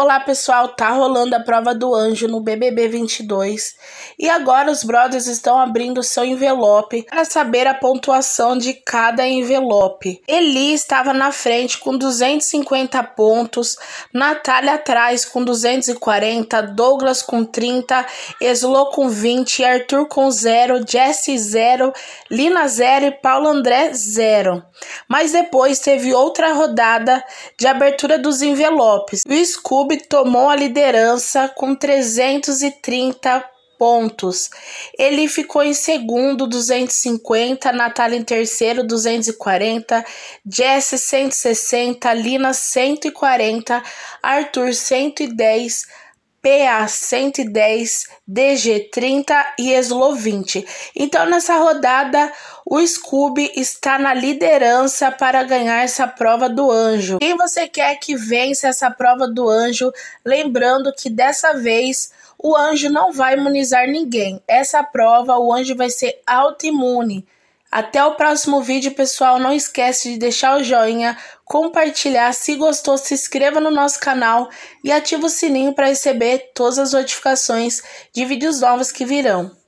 Olá pessoal, tá rolando a prova do anjo no BBB 22 e agora os brothers estão abrindo seu envelope para saber a pontuação de cada envelope. Eli estava na frente com 250 pontos, Natália atrás com 240, Douglas com 30, Eslo com 20, Arthur com 0, Jesse 0, Lina 0 e Paulo André 0. Mas depois teve outra rodada de abertura dos envelopes. O Scooby clube tomou a liderança com 330 pontos. Ele ficou em segundo, 250, Natália em terceiro, 240, Jesse 160, Lina 140, Arthur 110, PA110, DG30 e Eslo20. Então, nessa rodada, o Scooby está na liderança para ganhar essa prova do anjo. Quem você quer que vença essa prova do anjo? Lembrando que dessa vez o anjo não vai imunizar ninguém. Essa prova, o anjo vai ser autoimune. Até o próximo vídeo, pessoal. Não esquece de deixar o joinha, compartilhar. Se gostou, se inscreva no nosso canal e ative o sininho para receber todas as notificações de vídeos novos que virão.